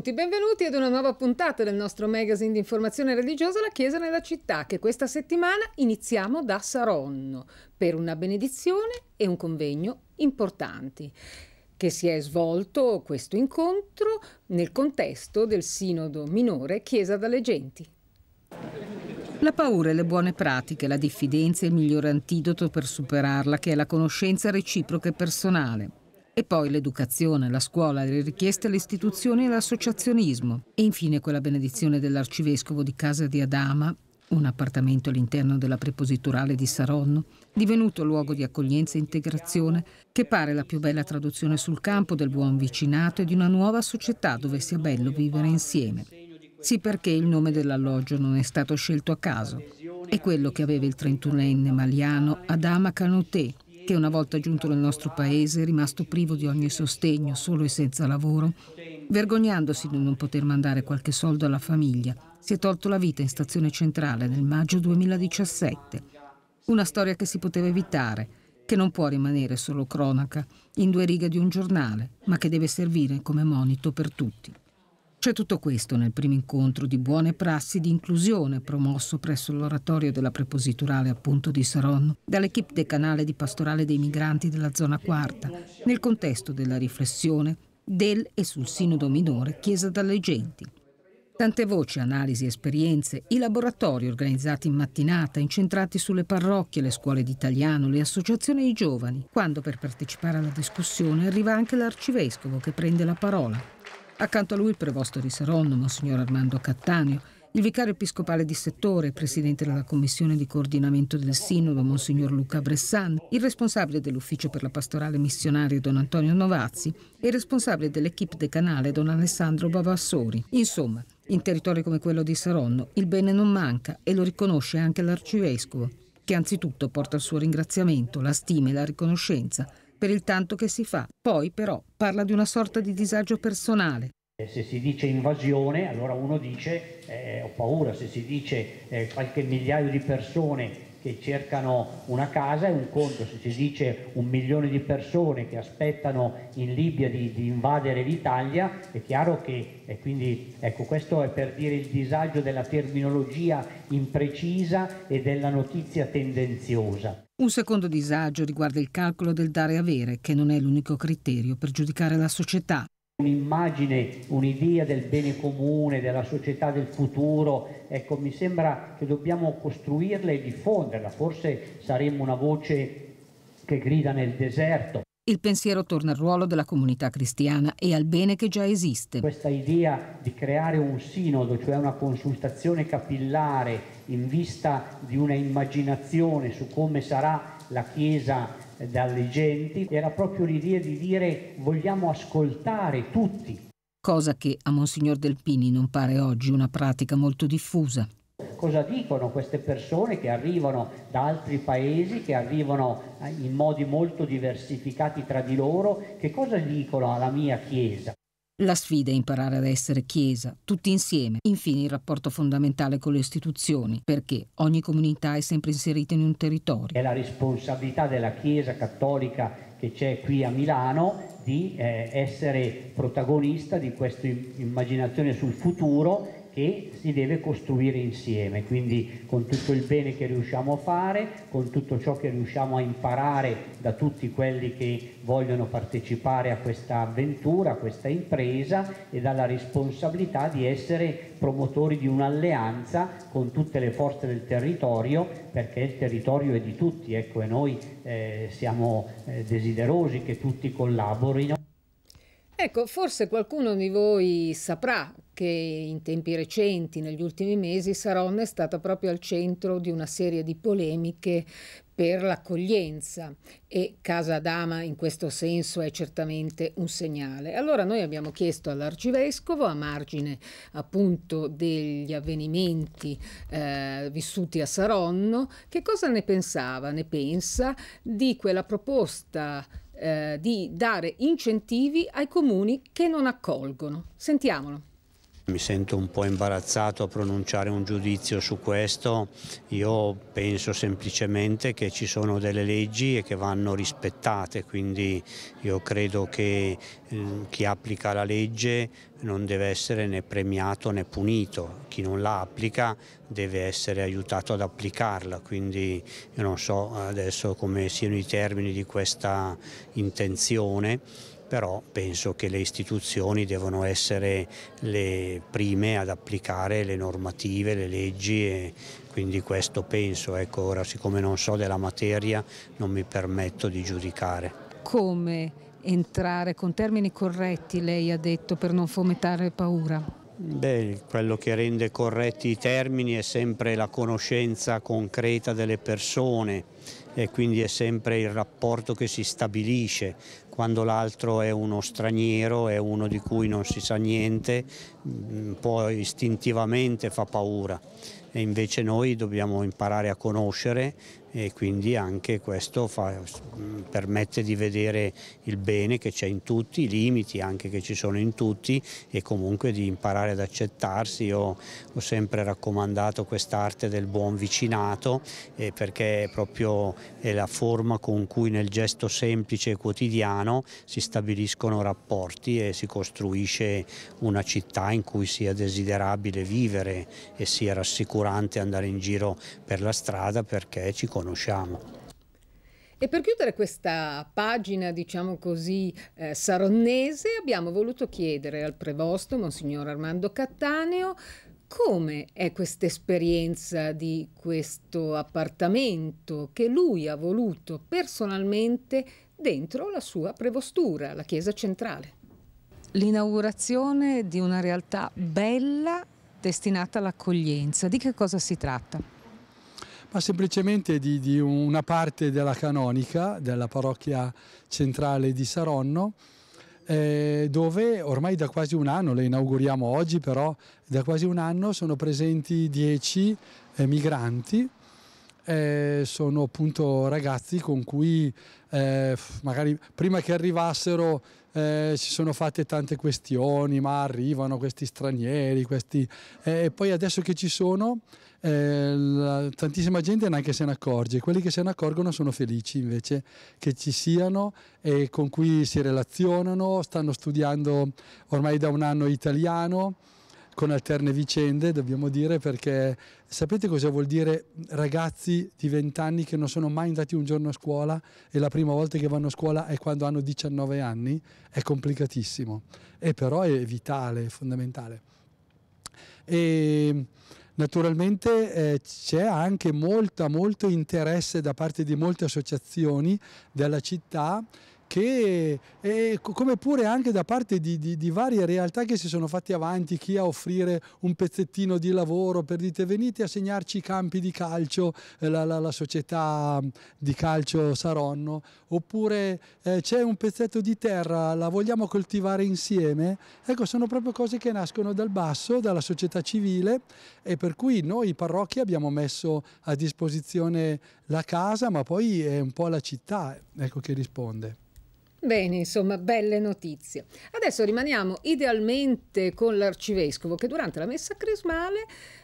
benvenuti, benvenuti ad una nuova puntata del nostro magazine di informazione religiosa La Chiesa nella città, che questa settimana iniziamo da Saronno per una benedizione e un convegno importanti che si è svolto questo incontro nel contesto del Sinodo Minore Chiesa dalle Genti. La paura e le buone pratiche, la diffidenza è il migliore antidoto per superarla, che è la conoscenza reciproca e personale. E poi l'educazione, la scuola, le richieste alle istituzioni e l'associazionismo. E infine quella benedizione dell'arcivescovo di Casa di Adama, un appartamento all'interno della prepositorale di Saronno, divenuto luogo di accoglienza e integrazione, che pare la più bella traduzione sul campo del buon vicinato e di una nuova società dove sia bello vivere insieme. Sì perché il nome dell'alloggio non è stato scelto a caso. È quello che aveva il 31enne maliano Adama Canotè, che una volta giunto nel nostro paese è rimasto privo di ogni sostegno, solo e senza lavoro, vergognandosi di non poter mandare qualche soldo alla famiglia, si è tolto la vita in stazione centrale nel maggio 2017. Una storia che si poteva evitare, che non può rimanere solo cronaca in due righe di un giornale, ma che deve servire come monito per tutti. C'è tutto questo nel primo incontro di buone prassi di inclusione promosso presso l'oratorio della prepositurale appunto di Saronno dall'equipe decanale di pastorale dei migranti della zona quarta nel contesto della riflessione del e sul sinodo minore Chiesa dalle Genti. Tante voci, analisi, esperienze, i laboratori organizzati in mattinata, incentrati sulle parrocchie, le scuole d'italiano, le associazioni e i giovani, quando per partecipare alla discussione arriva anche l'arcivescovo che prende la parola Accanto a lui il prevosto di Saronno, Monsignor Armando Cattaneo, il vicario episcopale di settore, presidente della commissione di coordinamento del sinodo, Monsignor Luca Bressan, il responsabile dell'ufficio per la pastorale missionaria, Don Antonio Novazzi, e il responsabile dell'equipe decanale, Don Alessandro Bavassori. Insomma, in territori come quello di Saronno il bene non manca e lo riconosce anche l'arcivescovo, che anzitutto porta il suo ringraziamento, la stima e la riconoscenza per il tanto che si fa. Poi però parla di una sorta di disagio personale. Eh, se si dice invasione, allora uno dice eh, ho paura, se si dice eh, qualche migliaio di persone che cercano una casa è un conto, se si dice un milione di persone che aspettano in Libia di, di invadere l'Italia, è chiaro che, e eh, quindi ecco questo è per dire il disagio della terminologia imprecisa e della notizia tendenziosa. Un secondo disagio riguarda il calcolo del dare avere, che non è l'unico criterio per giudicare la società. Un'immagine, un'idea del bene comune, della società del futuro, ecco, mi sembra che dobbiamo costruirla e diffonderla, forse saremmo una voce che grida nel deserto. Il pensiero torna al ruolo della comunità cristiana e al bene che già esiste. Questa idea di creare un sinodo, cioè una consultazione capillare in vista di una immaginazione su come sarà la Chiesa eh, dalle genti, era proprio l'idea di dire vogliamo ascoltare tutti. Cosa che a Monsignor Delpini non pare oggi una pratica molto diffusa. Cosa dicono queste persone che arrivano da altri paesi, che arrivano eh, in modi molto diversificati tra di loro? Che cosa dicono alla mia Chiesa? La sfida è imparare ad essere Chiesa, tutti insieme, infine il rapporto fondamentale con le istituzioni, perché ogni comunità è sempre inserita in un territorio. È la responsabilità della Chiesa cattolica che c'è qui a Milano di eh, essere protagonista di questa immaginazione sul futuro e si deve costruire insieme, quindi con tutto il bene che riusciamo a fare, con tutto ciò che riusciamo a imparare da tutti quelli che vogliono partecipare a questa avventura, a questa impresa e dalla responsabilità di essere promotori di un'alleanza con tutte le forze del territorio perché il territorio è di tutti ecco, e noi eh, siamo eh, desiderosi che tutti collaborino. Ecco, forse qualcuno di voi saprà che in tempi recenti, negli ultimi mesi, Saronne è stata proprio al centro di una serie di polemiche per l'accoglienza e Casa Dama in questo senso è certamente un segnale. Allora noi abbiamo chiesto all'arcivescovo, a margine appunto degli avvenimenti eh, vissuti a Saronno, che cosa ne pensava, ne pensa di quella proposta eh, di dare incentivi ai comuni che non accolgono. Sentiamolo. Mi sento un po' imbarazzato a pronunciare un giudizio su questo, io penso semplicemente che ci sono delle leggi e che vanno rispettate, quindi io credo che ehm, chi applica la legge non deve essere né premiato né punito, chi non la applica deve essere aiutato ad applicarla, quindi io non so adesso come siano i termini di questa intenzione, però penso che le istituzioni devono essere le prime ad applicare le normative, le leggi e quindi questo penso, ecco ora siccome non so della materia non mi permetto di giudicare. Come entrare con termini corretti, lei ha detto, per non fomentare paura? Beh, quello che rende corretti i termini è sempre la conoscenza concreta delle persone e quindi è sempre il rapporto che si stabilisce, quando l'altro è uno straniero, è uno di cui non si sa niente, mm, poi istintivamente fa paura. E invece noi dobbiamo imparare a conoscere, e quindi anche questo fa, permette di vedere il bene che c'è in tutti, i limiti anche che ci sono in tutti e comunque di imparare ad accettarsi. Io ho sempre raccomandato quest'arte del buon vicinato eh, perché è proprio è la forma con cui nel gesto semplice e quotidiano si stabiliscono rapporti e si costruisce una città in cui sia desiderabile vivere e sia rassicurante andare in giro per la strada perché ci conosciamo conosciamo. E per chiudere questa pagina, diciamo così, eh, saronnese, abbiamo voluto chiedere al prevosto, Monsignor Armando Cattaneo, come è questa esperienza di questo appartamento che lui ha voluto personalmente dentro la sua prevostura, la Chiesa Centrale. L'inaugurazione di una realtà bella destinata all'accoglienza. Di che cosa si tratta? ma semplicemente di, di una parte della canonica, della parrocchia centrale di Saronno, eh, dove ormai da quasi un anno, le inauguriamo oggi però, da quasi un anno sono presenti dieci eh, migranti, eh, sono appunto ragazzi con cui eh, magari prima che arrivassero eh, si sono fatte tante questioni, ma arrivano questi stranieri, questi... Eh, e poi adesso che ci sono, eh, la, tantissima gente neanche se ne accorge, quelli che se ne accorgono sono felici invece che ci siano e con cui si relazionano, stanno studiando ormai da un anno italiano con alterne vicende, dobbiamo dire, perché sapete cosa vuol dire ragazzi di 20 anni che non sono mai andati un giorno a scuola e la prima volta che vanno a scuola è quando hanno 19 anni? È complicatissimo, e però è vitale, è fondamentale. E Naturalmente eh, c'è anche molta, molto interesse da parte di molte associazioni della città che, e come pure anche da parte di, di, di, varie realtà che si sono fatti avanti, chi a offrire un pezzettino di lavoro per dite venite a segnarci i campi di calcio, eh, la, la, la società mm, di calcio Saronno, oppure eh, c'è un pezzetto di terra, la vogliamo coltivare insieme, ecco sono proprio cose che nascono dal basso, dalla società civile e per cui noi parrocchi abbiamo messo a disposizione la casa ma poi è un po' la città ecco, che risponde. Bene, insomma, belle notizie. Adesso rimaniamo idealmente con l'arcivescovo che durante la messa crismale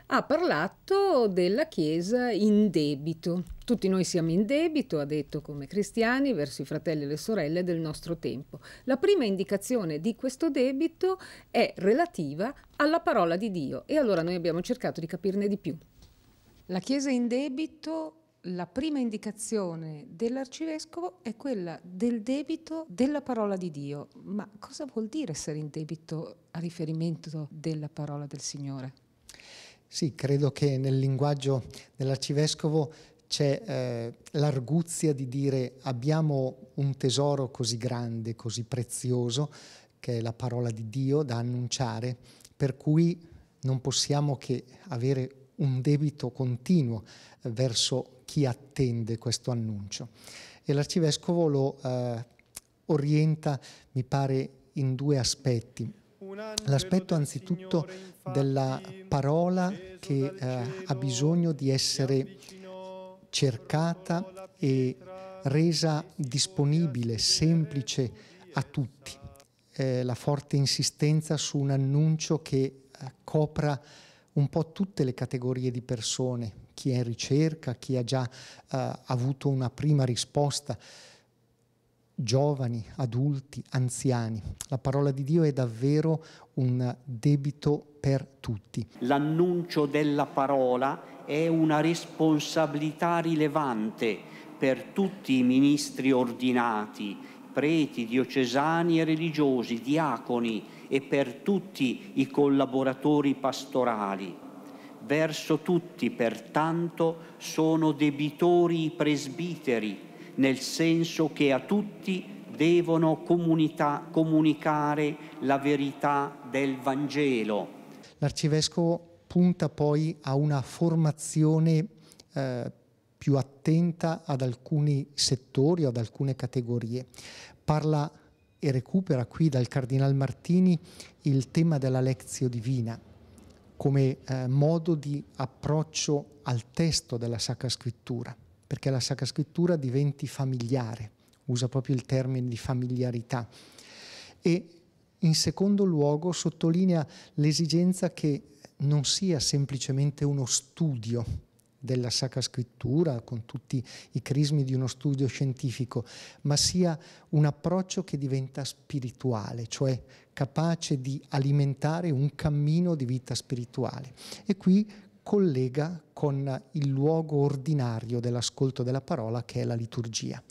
ha parlato della Chiesa in debito. Tutti noi siamo in debito, ha detto come cristiani, verso i fratelli e le sorelle del nostro tempo. La prima indicazione di questo debito è relativa alla parola di Dio e allora noi abbiamo cercato di capirne di più. La Chiesa in debito la prima indicazione dell'arcivescovo è quella del debito della parola di Dio. Ma cosa vuol dire essere in debito a riferimento della parola del Signore? Sì, credo che nel linguaggio dell'arcivescovo c'è eh, l'arguzia di dire abbiamo un tesoro così grande, così prezioso, che è la parola di Dio da annunciare, per cui non possiamo che avere un debito continuo verso chi attende questo annuncio. E l'arcivescovo lo eh, orienta, mi pare, in due aspetti. L'aspetto anzitutto della parola che eh, ha bisogno di essere cercata e resa disponibile, semplice a tutti. Eh, la forte insistenza su un annuncio che eh, copra un po' tutte le categorie di persone, chi è in ricerca, chi ha già eh, avuto una prima risposta, giovani, adulti, anziani. La parola di Dio è davvero un debito per tutti. L'annuncio della parola è una responsabilità rilevante per tutti i ministri ordinati, preti, diocesani e religiosi, diaconi e per tutti i collaboratori pastorali verso tutti, pertanto, sono debitori i presbiteri, nel senso che a tutti devono comunità, comunicare la verità del Vangelo. L'arcivescovo punta poi a una formazione eh, più attenta ad alcuni settori ad alcune categorie. Parla e recupera qui dal Cardinal Martini il tema della lezio divina, come eh, modo di approccio al testo della Sacra Scrittura, perché la Sacra Scrittura diventi familiare, usa proprio il termine di familiarità. E in secondo luogo sottolinea l'esigenza che non sia semplicemente uno studio della Sacra Scrittura, con tutti i crismi di uno studio scientifico, ma sia un approccio che diventa spirituale, cioè capace di alimentare un cammino di vita spirituale. E qui collega con il luogo ordinario dell'ascolto della parola che è la liturgia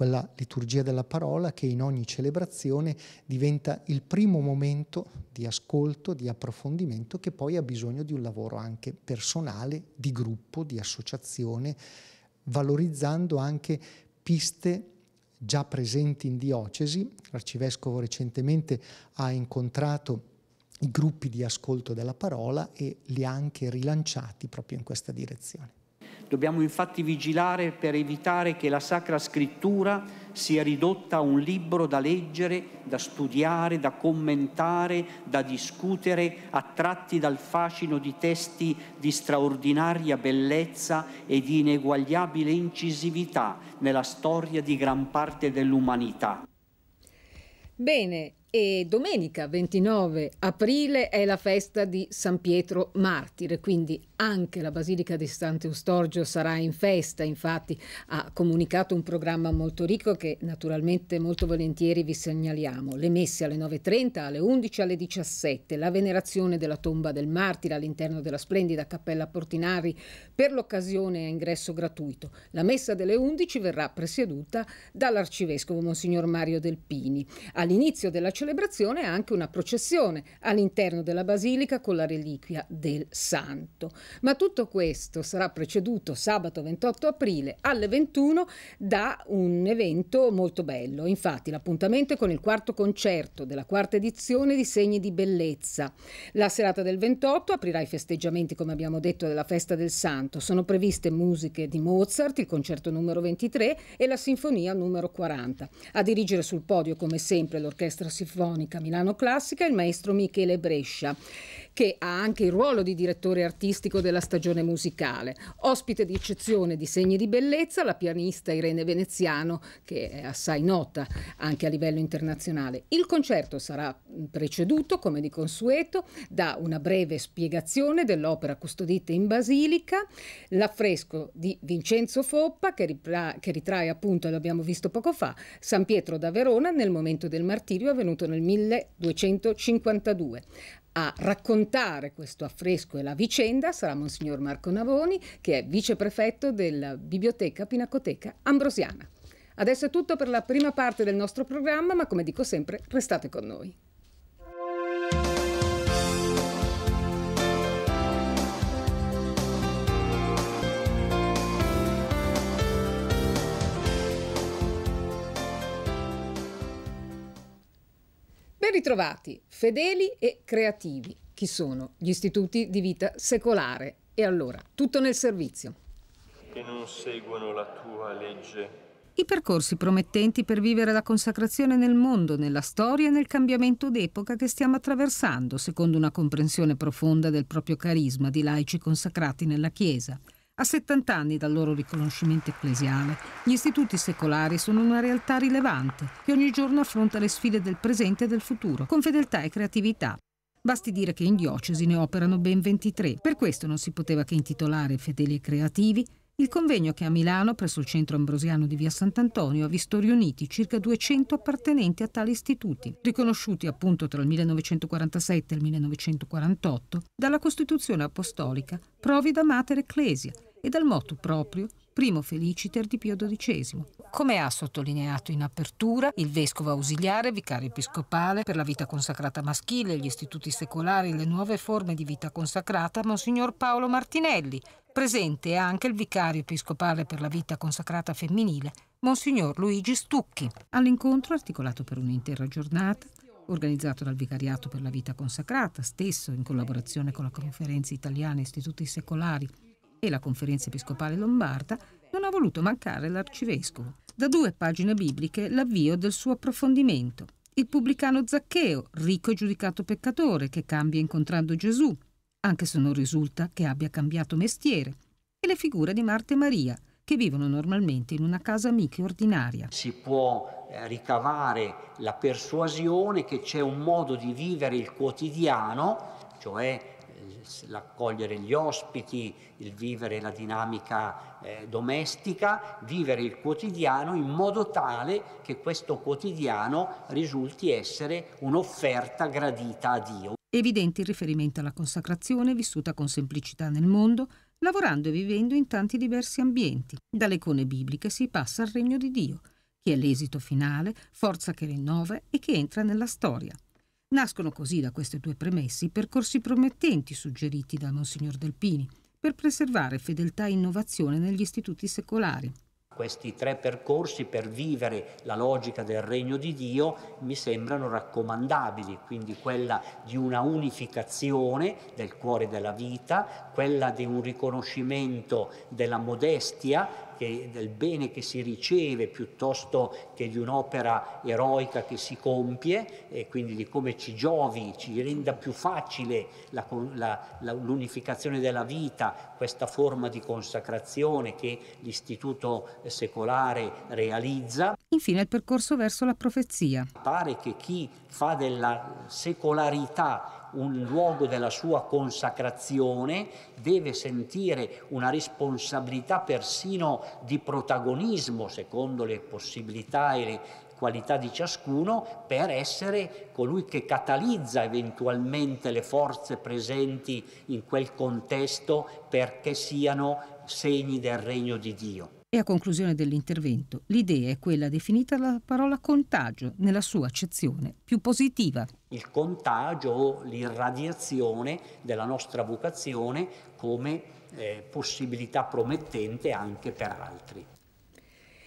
quella liturgia della parola che in ogni celebrazione diventa il primo momento di ascolto, di approfondimento che poi ha bisogno di un lavoro anche personale, di gruppo, di associazione, valorizzando anche piste già presenti in diocesi. L'arcivescovo recentemente ha incontrato i gruppi di ascolto della parola e li ha anche rilanciati proprio in questa direzione. Dobbiamo infatti vigilare per evitare che la Sacra Scrittura sia ridotta a un libro da leggere, da studiare, da commentare, da discutere, attratti dal fascino di testi di straordinaria bellezza e di ineguagliabile incisività nella storia di gran parte dell'umanità. Bene, e domenica 29 aprile è la festa di San Pietro Martire, quindi anche la Basilica di Sant'Eustorgio sarà in festa, infatti ha comunicato un programma molto ricco che naturalmente molto volentieri vi segnaliamo. Le messe alle 9.30, alle 11, alle 17.00, la venerazione della tomba del martire all'interno della splendida Cappella Portinari per l'occasione a ingresso gratuito. La messa delle 11 verrà presieduta dall'arcivescovo Monsignor Mario Delpini. All'inizio della celebrazione anche una processione all'interno della basilica con la reliquia del santo. Ma tutto questo sarà preceduto sabato 28 aprile alle 21 da un evento molto bello. Infatti l'appuntamento è con il quarto concerto della quarta edizione di Segni di Bellezza. La serata del 28 aprirà i festeggiamenti, come abbiamo detto, della festa del santo. Sono previste musiche di Mozart, il concerto numero 23 e la sinfonia numero 40. A dirigere sul podio, come sempre, l'orchestra si Sinfonica Milano Classica il maestro Michele Brescia che ha anche il ruolo di direttore artistico della stagione musicale. Ospite di eccezione di Segni di Bellezza, la pianista Irene Veneziano, che è assai nota anche a livello internazionale. Il concerto sarà preceduto, come di consueto, da una breve spiegazione dell'opera custodita in Basilica, l'affresco di Vincenzo Foppa, che, che ritrae appunto, l'abbiamo visto poco fa, San Pietro da Verona nel momento del martirio avvenuto nel 1252. A raccontare questo affresco e la vicenda sarà Monsignor Marco Navoni, che è viceprefetto della Biblioteca Pinacoteca Ambrosiana. Adesso è tutto per la prima parte del nostro programma, ma come dico sempre, restate con noi. Ben ritrovati, fedeli e creativi. Chi sono gli istituti di vita secolare? E allora, tutto nel servizio. Che non seguono la tua legge. I percorsi promettenti per vivere la consacrazione nel mondo, nella storia e nel cambiamento d'epoca che stiamo attraversando, secondo una comprensione profonda del proprio carisma di laici consacrati nella Chiesa. A 70 anni dal loro riconoscimento ecclesiale, gli istituti secolari sono una realtà rilevante che ogni giorno affronta le sfide del presente e del futuro con fedeltà e creatività. Basti dire che in diocesi ne operano ben 23. Per questo non si poteva che intitolare Fedeli e Creativi il convegno che a Milano, presso il centro ambrosiano di via Sant'Antonio, ha visto riuniti circa 200 appartenenti a tali istituti, riconosciuti appunto tra il 1947 e il 1948 dalla Costituzione Apostolica Provida Mater Ecclesia, e dal motto proprio primo feliciter di Pio XII. Come ha sottolineato in apertura il vescovo ausiliare, vicario episcopale per la vita consacrata maschile, gli istituti secolari e le nuove forme di vita consacrata, Monsignor Paolo Martinelli, presente anche il vicario episcopale per la vita consacrata femminile, Monsignor Luigi Stucchi. All'incontro, articolato per un'intera giornata, organizzato dal Vicariato per la Vita Consacrata, stesso in collaborazione con la Conferenza Italiana Istituti Secolari e la Conferenza Episcopale Lombarda non ha voluto mancare l'arcivescovo. Da due pagine bibliche l'avvio del suo approfondimento. Il pubblicano Zaccheo, ricco e giudicato peccatore, che cambia incontrando Gesù, anche se non risulta che abbia cambiato mestiere, e le figure di Marta e Maria, che vivono normalmente in una casa amica ordinaria. Si può eh, ricavare la persuasione che c'è un modo di vivere il quotidiano, cioè l'accogliere gli ospiti, il vivere la dinamica eh, domestica, vivere il quotidiano in modo tale che questo quotidiano risulti essere un'offerta gradita a Dio. Evidente il riferimento alla consacrazione vissuta con semplicità nel mondo, lavorando e vivendo in tanti diversi ambienti. Dalle icone bibliche si passa al regno di Dio, che è l'esito finale, forza che rinnova e che entra nella storia. Nascono così da queste due premesse i percorsi promettenti suggeriti da Monsignor Delpini per preservare fedeltà e innovazione negli istituti secolari. Questi tre percorsi per vivere la logica del regno di Dio mi sembrano raccomandabili, quindi quella di una unificazione del cuore della vita, quella di un riconoscimento della modestia che, del bene che si riceve piuttosto che di un'opera eroica che si compie e quindi di come ci giovi, ci renda più facile la, la, la, l'unificazione della vita, questa forma di consacrazione che l'istituto secolare realizza. Infine il percorso verso la profezia. Pare che chi fa della secolarità un luogo della sua consacrazione, deve sentire una responsabilità persino di protagonismo, secondo le possibilità e le qualità di ciascuno, per essere colui che catalizza eventualmente le forze presenti in quel contesto perché siano segni del regno di Dio e a conclusione dell'intervento. L'idea è quella definita la parola contagio nella sua accezione più positiva. Il contagio o l'irradiazione della nostra vocazione come eh, possibilità promettente anche per altri.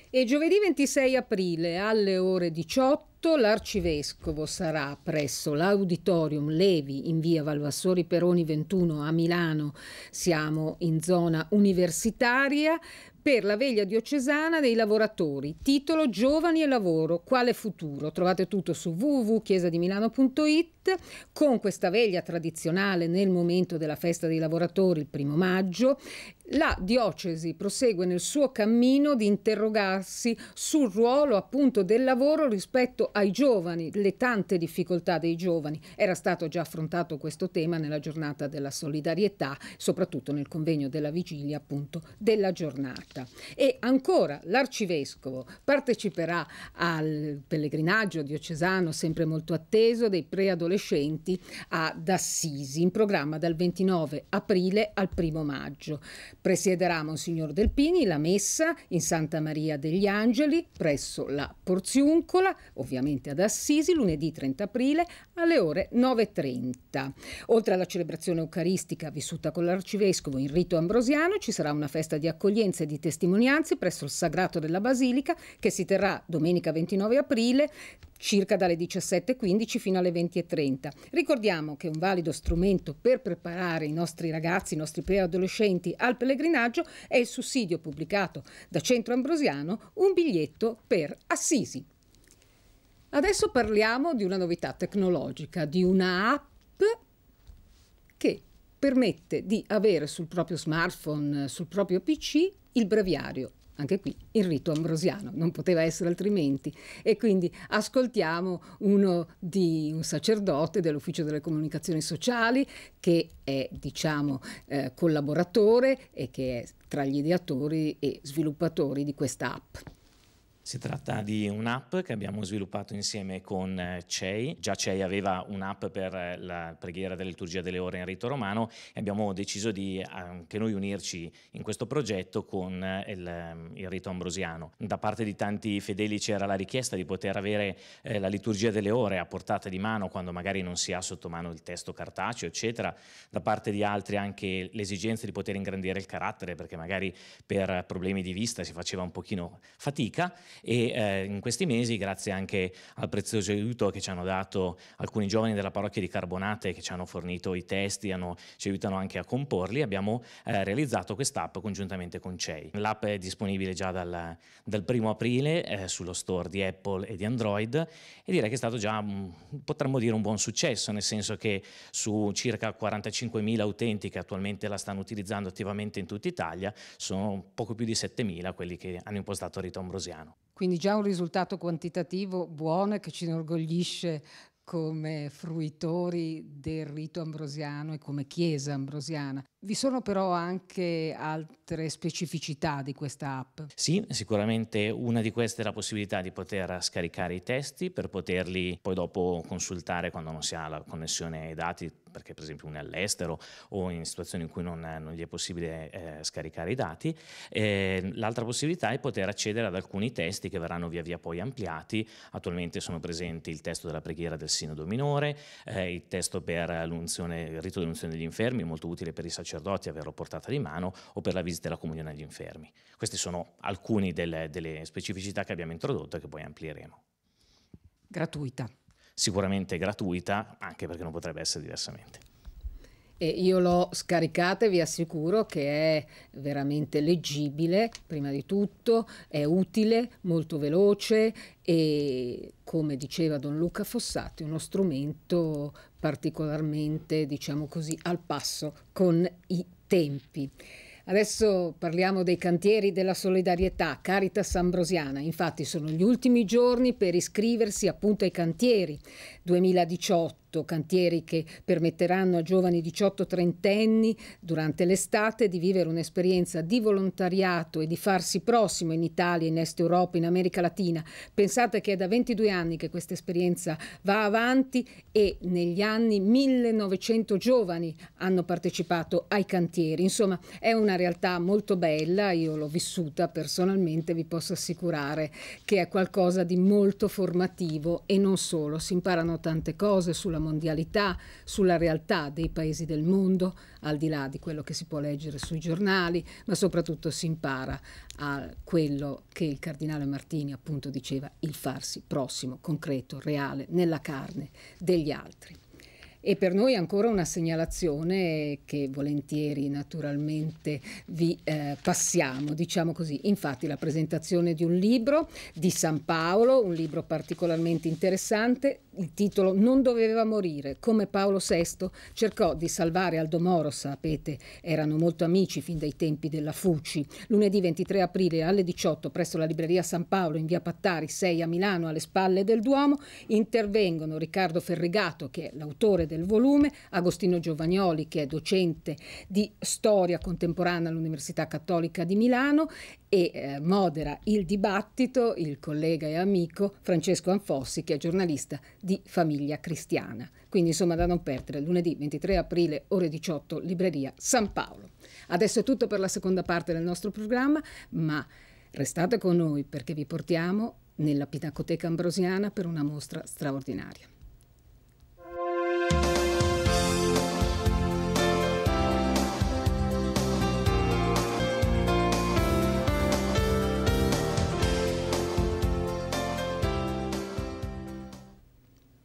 E giovedì 26 aprile alle ore 18 tutto l'arcivescovo sarà presso l'auditorium Levi in via Valvassori Peroni 21 a Milano, siamo in zona universitaria, per la veglia diocesana dei lavoratori, titolo Giovani e lavoro, quale futuro? Trovate tutto su www.chiesadimilano.it con questa veglia tradizionale nel momento della festa dei lavoratori, il primo maggio, la diocesi prosegue nel suo cammino di interrogarsi sul ruolo appunto del lavoro rispetto ai giovani, le tante difficoltà dei giovani. Era stato già affrontato questo tema nella giornata della solidarietà, soprattutto nel convegno della vigilia appunto della giornata. E ancora l'arcivescovo parteciperà al pellegrinaggio diocesano sempre molto atteso dei preadolescenti ad Assisi, in programma dal 29 aprile al 1 maggio. Presiederà Monsignor Delpini la messa in Santa Maria degli Angeli presso la Porziuncola, ovviamente ovviamente ad Assisi lunedì 30 aprile alle ore 9.30. Oltre alla celebrazione eucaristica vissuta con l'arcivescovo in rito ambrosiano ci sarà una festa di accoglienza e di testimonianze presso il Sagrato della Basilica che si terrà domenica 29 aprile circa dalle 17.15 fino alle 20.30. Ricordiamo che un valido strumento per preparare i nostri ragazzi, i nostri preadolescenti al pellegrinaggio è il sussidio pubblicato da Centro Ambrosiano Un biglietto per Assisi. Adesso parliamo di una novità tecnologica, di una app che permette di avere sul proprio smartphone, sul proprio PC, il breviario. Anche qui il rito ambrosiano, non poteva essere altrimenti. E quindi ascoltiamo uno di un sacerdote dell'Ufficio delle Comunicazioni Sociali che è, diciamo, eh, collaboratore e che è tra gli ideatori e sviluppatori di questa app. Si tratta di un'app che abbiamo sviluppato insieme con eh, CEI. Già CEI aveva un'app per eh, la preghiera della liturgia delle ore in rito romano e abbiamo deciso di anche noi unirci in questo progetto con eh, il, ehm, il rito ambrosiano. Da parte di tanti fedeli c'era la richiesta di poter avere la liturgia delle ore a portata di mano quando magari non si ha sotto mano il testo cartaceo, eccetera. Da parte di altri anche l'esigenza di poter ingrandire il carattere perché magari per problemi di vista si faceva un pochino fatica e eh, in questi mesi, grazie anche al prezioso aiuto che ci hanno dato alcuni giovani della parrocchia di Carbonate che ci hanno fornito i testi, hanno, ci aiutano anche a comporli, abbiamo eh, realizzato quest'app congiuntamente con CEI. L'app è disponibile già dal, dal primo aprile eh, sullo store di Apple e di Android e direi che è stato già, mm, potremmo dire, un buon successo, nel senso che su circa 45.000 utenti che attualmente la stanno utilizzando attivamente in tutta Italia, sono poco più di 7.000 quelli che hanno impostato il rito ambrosiano. Quindi già un risultato quantitativo buono e che ci inorgoglisce come fruitori del rito ambrosiano e come chiesa ambrosiana. Vi sono però anche altre specificità di questa app? Sì, sicuramente una di queste è la possibilità di poter scaricare i testi per poterli poi dopo consultare quando non si ha la connessione ai dati, perché per esempio uno è all'estero o in situazioni in cui non, non gli è possibile eh, scaricare i dati. Eh, l'altra possibilità è poter accedere ad alcuni testi che verranno via via poi ampliati. Attualmente sono presenti il testo della preghiera del sinodo minore, eh, il testo per il rito dell'unzione degli infermi, molto utile per i sacerdoti sacerdoti averlo portata di mano o per la visita della comunione agli infermi. Queste sono alcune delle, delle specificità che abbiamo introdotto e che poi amplieremo. Gratuita. Sicuramente gratuita, anche perché non potrebbe essere diversamente. E io l'ho scaricata e vi assicuro che è veramente leggibile, prima di tutto, è utile, molto veloce e, come diceva Don Luca Fossati, uno strumento particolarmente, diciamo così, al passo con i tempi. Adesso parliamo dei cantieri della solidarietà Caritas Ambrosiana. Infatti sono gli ultimi giorni per iscriversi appunto ai cantieri 2018 tutto, cantieri che permetteranno a giovani 18 30 anni durante l'estate di vivere un'esperienza di volontariato e di farsi prossimo in Italia, in Est Europa, in America Latina. Pensate che è da 22 anni che questa esperienza va avanti e negli anni 1900 giovani hanno partecipato ai cantieri. Insomma, è una realtà molto bella, io l'ho vissuta personalmente, vi posso assicurare che è qualcosa di molto formativo e non solo, si imparano tante cose sulla mondialità, sulla realtà dei paesi del mondo, al di là di quello che si può leggere sui giornali, ma soprattutto si impara a quello che il cardinale Martini appunto diceva, il farsi prossimo, concreto, reale, nella carne degli altri. E per noi ancora una segnalazione che volentieri naturalmente vi eh, passiamo, diciamo così. Infatti la presentazione di un libro di San Paolo, un libro particolarmente interessante, il titolo non doveva morire, come Paolo VI cercò di salvare Aldo Moro, sapete, erano molto amici fin dai tempi della Fuci. Lunedì 23 aprile alle 18 presso la libreria San Paolo in via Pattari 6 a Milano alle spalle del Duomo intervengono Riccardo Ferrigato che è l'autore del volume, Agostino Giovagnoli che è docente di storia contemporanea all'Università Cattolica di Milano e eh, modera il dibattito il collega e amico Francesco Anfossi che è giornalista di Famiglia Cristiana. Quindi insomma da non perdere lunedì 23 aprile ore 18 Libreria San Paolo. Adesso è tutto per la seconda parte del nostro programma, ma restate con noi perché vi portiamo nella Pinacoteca Ambrosiana per una mostra straordinaria.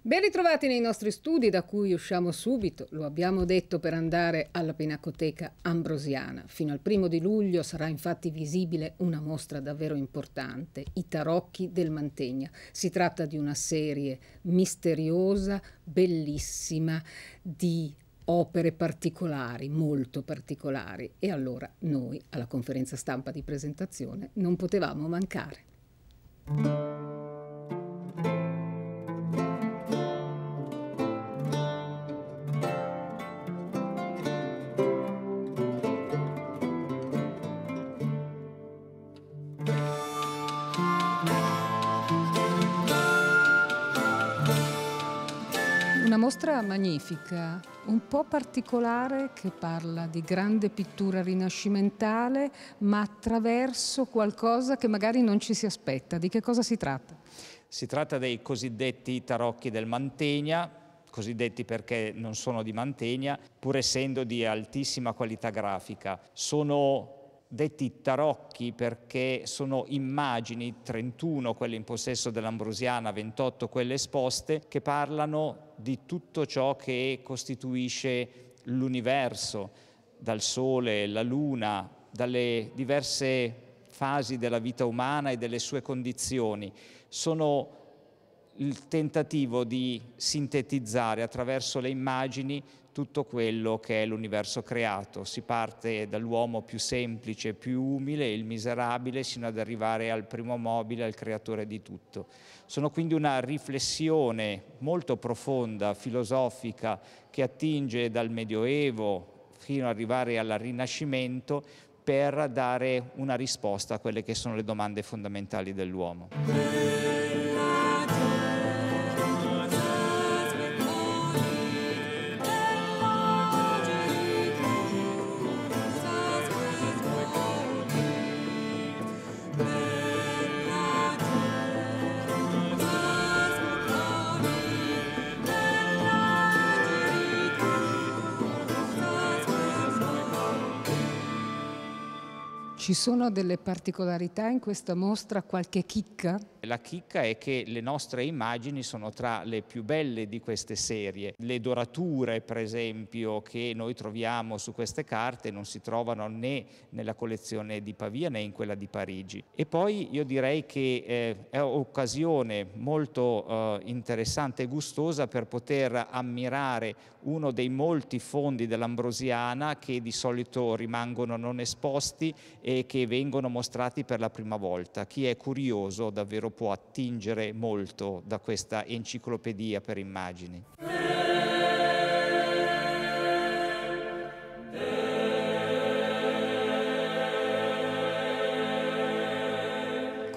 Ben ritrovati nei nostri studi da cui usciamo subito, lo abbiamo detto per andare alla Pinacoteca Ambrosiana. Fino al primo di luglio sarà infatti visibile una mostra davvero importante, I tarocchi del Mantegna. Si tratta di una serie misteriosa, bellissima, di opere particolari, molto particolari. E allora noi alla conferenza stampa di presentazione non potevamo mancare. mostra magnifica, un po' particolare che parla di grande pittura rinascimentale, ma attraverso qualcosa che magari non ci si aspetta. Di che cosa si tratta? Si tratta dei cosiddetti tarocchi del Mantegna, cosiddetti perché non sono di Mantegna, pur essendo di altissima qualità grafica. Sono detti tarocchi perché sono immagini, 31 quelle in possesso dell'Ambrosiana, 28 quelle esposte, che parlano di tutto ciò che costituisce l'universo, dal Sole, la Luna, dalle diverse fasi della vita umana e delle sue condizioni. Sono il tentativo di sintetizzare attraverso le immagini tutto quello che è l'universo creato. Si parte dall'uomo più semplice, più umile, il miserabile, sino ad arrivare al primo mobile, al creatore di tutto. Sono quindi una riflessione molto profonda, filosofica, che attinge dal Medioevo fino ad arrivare al Rinascimento per dare una risposta a quelle che sono le domande fondamentali dell'uomo. Ci sono delle particolarità in questa mostra, qualche chicca? La chicca è che le nostre immagini sono tra le più belle di queste serie. Le dorature, per esempio, che noi troviamo su queste carte non si trovano né nella collezione di Pavia né in quella di Parigi. E poi io direi che eh, è un'occasione molto eh, interessante e gustosa per poter ammirare uno dei molti fondi dell'Ambrosiana che di solito rimangono non esposti e che vengono mostrati per la prima volta. Chi è curioso davvero può attingere molto da questa enciclopedia per immagini.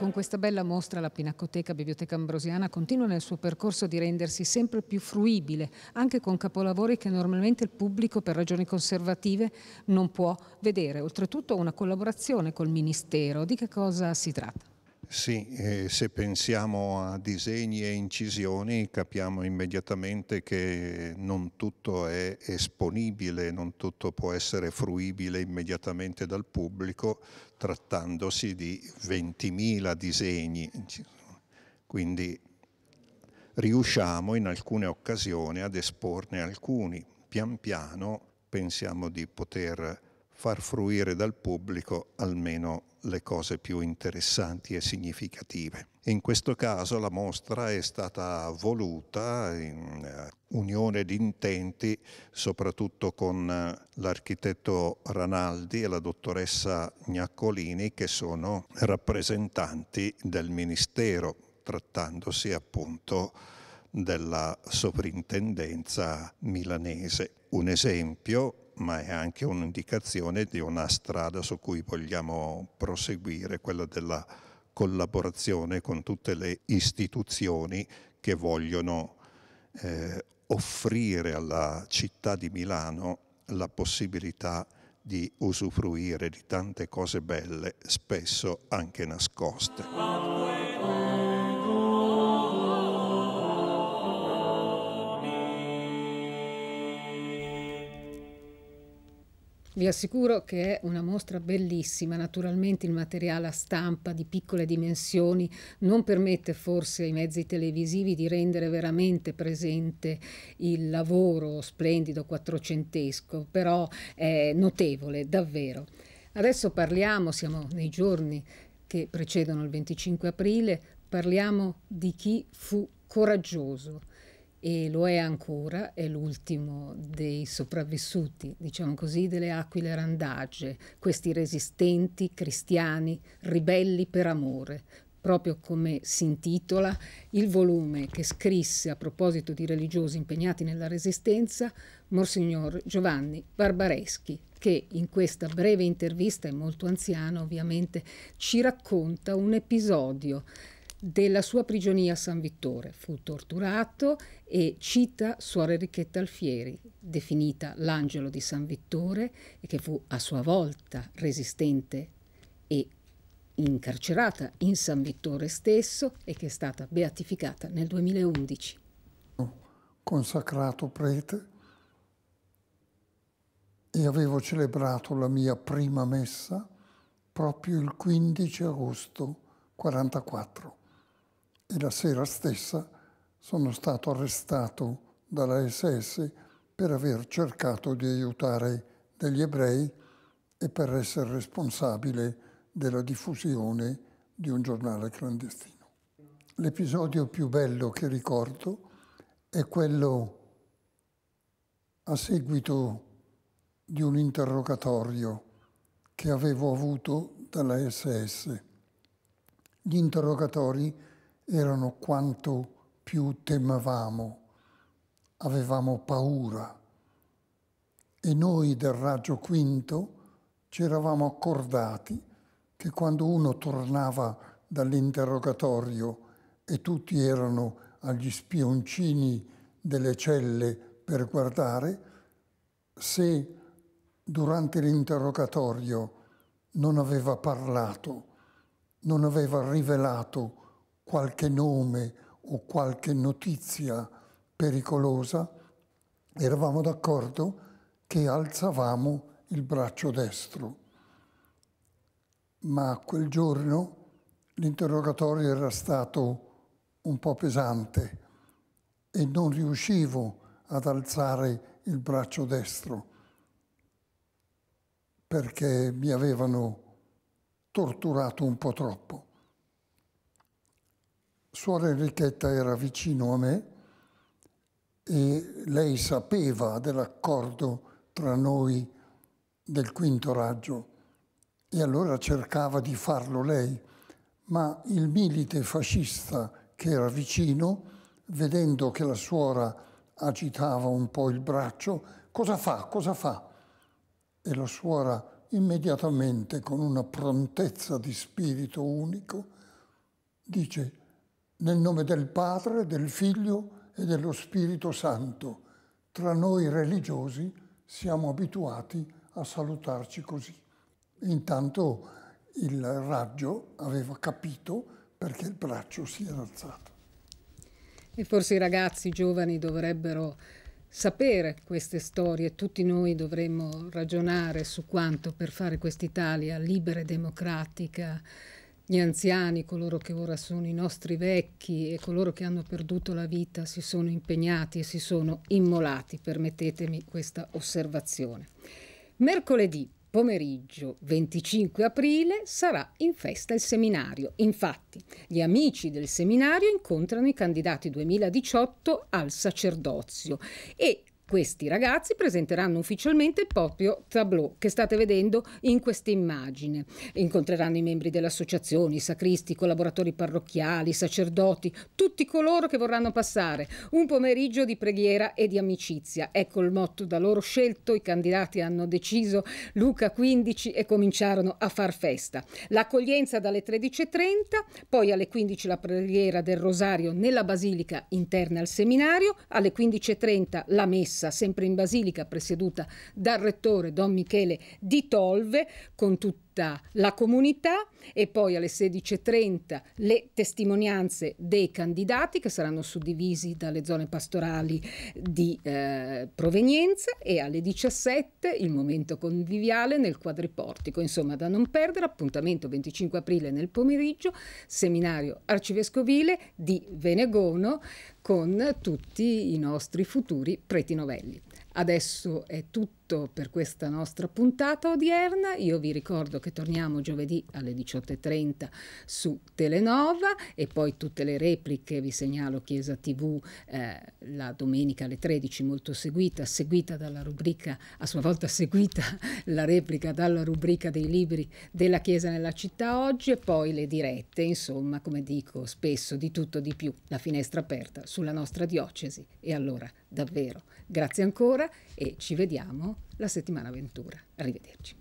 Con questa bella mostra la Pinacoteca Biblioteca Ambrosiana continua nel suo percorso di rendersi sempre più fruibile, anche con capolavori che normalmente il pubblico per ragioni conservative non può vedere. Oltretutto una collaborazione col Ministero. Di che cosa si tratta? Sì, eh, se pensiamo a disegni e incisioni capiamo immediatamente che non tutto è esponibile, non tutto può essere fruibile immediatamente dal pubblico trattandosi di 20.000 disegni. Quindi riusciamo in alcune occasioni ad esporne alcuni. Pian piano pensiamo di poter far fruire dal pubblico almeno le cose più interessanti e significative. In questo caso la mostra è stata voluta in eh, unione di intenti, soprattutto con eh, l'architetto Ranaldi e la dottoressa Gnaccolini, che sono rappresentanti del Ministero, trattandosi appunto della sovrintendenza milanese. Un esempio ma è anche un'indicazione di una strada su cui vogliamo proseguire, quella della collaborazione con tutte le istituzioni che vogliono eh, offrire alla città di Milano la possibilità di usufruire di tante cose belle, spesso anche nascoste. Vi assicuro che è una mostra bellissima, naturalmente il materiale a stampa di piccole dimensioni non permette forse ai mezzi televisivi di rendere veramente presente il lavoro splendido quattrocentesco, però è notevole davvero. Adesso parliamo, siamo nei giorni che precedono il 25 aprile, parliamo di chi fu coraggioso e lo è ancora, è l'ultimo dei sopravvissuti, diciamo così, delle aquile randagie, questi resistenti cristiani, ribelli per amore, proprio come si intitola il volume che scrisse a proposito di religiosi impegnati nella resistenza Monsignor Giovanni Barbareschi, che in questa breve intervista, è molto anziano ovviamente, ci racconta un episodio della sua prigionia a San Vittore fu torturato e cita Suora Enrichetta Alfieri, definita l'angelo di San Vittore e che fu a sua volta resistente e incarcerata in San Vittore stesso e che è stata beatificata nel 2011. Consacrato prete e avevo celebrato la mia prima messa proprio il 15 agosto 1944 e la sera stessa sono stato arrestato dalla SS per aver cercato di aiutare degli ebrei e per essere responsabile della diffusione di un giornale clandestino. L'episodio più bello che ricordo è quello a seguito di un interrogatorio che avevo avuto dalla SS. Gli interrogatori erano quanto più temevamo, avevamo paura. E noi del raggio quinto ci eravamo accordati che quando uno tornava dall'interrogatorio e tutti erano agli spioncini delle celle per guardare, se durante l'interrogatorio non aveva parlato, non aveva rivelato qualche nome o qualche notizia pericolosa, eravamo d'accordo che alzavamo il braccio destro. Ma quel giorno l'interrogatorio era stato un po' pesante e non riuscivo ad alzare il braccio destro perché mi avevano torturato un po' troppo. Suora Enrichetta era vicino a me e lei sapeva dell'accordo tra noi del quinto raggio e allora cercava di farlo lei, ma il milite fascista che era vicino, vedendo che la suora agitava un po' il braccio, cosa fa? Cosa fa? E la suora immediatamente, con una prontezza di spirito unico, dice nel nome del Padre, del Figlio e dello Spirito Santo. Tra noi religiosi siamo abituati a salutarci così. Intanto il raggio aveva capito perché il braccio si era alzato. E forse i ragazzi giovani dovrebbero sapere queste storie, tutti noi dovremmo ragionare su quanto per fare quest'Italia libera e democratica gli anziani, coloro che ora sono i nostri vecchi e coloro che hanno perduto la vita si sono impegnati e si sono immolati, permettetemi questa osservazione. Mercoledì pomeriggio 25 aprile sarà in festa il seminario. Infatti, gli amici del seminario incontrano i candidati 2018 al sacerdozio e questi ragazzi presenteranno ufficialmente il proprio tableau che state vedendo in questa immagine. Incontreranno i membri delle associazioni, i sacristi, i collaboratori parrocchiali, i sacerdoti, tutti coloro che vorranno passare un pomeriggio di preghiera e di amicizia. Ecco il motto da loro scelto, i candidati hanno deciso Luca 15 e cominciarono a far festa. L'accoglienza dalle 13.30, poi alle 15 la preghiera del rosario nella basilica interna al seminario, alle 15.30 la messa messa sempre in basilica presieduta dal rettore Don Michele di Tolve con tutti tutta la comunità e poi alle 16.30 le testimonianze dei candidati che saranno suddivisi dalle zone pastorali di eh, provenienza e alle 17 il momento conviviale nel quadriportico. Insomma, da non perdere, appuntamento 25 aprile nel pomeriggio, seminario arcivescovile di Venegono con tutti i nostri futuri preti novelli. Adesso è tutto tutto per questa nostra puntata odierna. Io vi ricordo che torniamo giovedì alle 18.30 su Telenova e poi tutte le repliche, vi segnalo Chiesa TV eh, la domenica alle 13 molto seguita, seguita dalla rubrica, a sua volta seguita la replica dalla rubrica dei libri della Chiesa nella città oggi e poi le dirette, insomma come dico spesso di tutto di più, la finestra aperta sulla nostra diocesi. E allora davvero grazie ancora e ci vediamo la settimana Ventura. Arrivederci.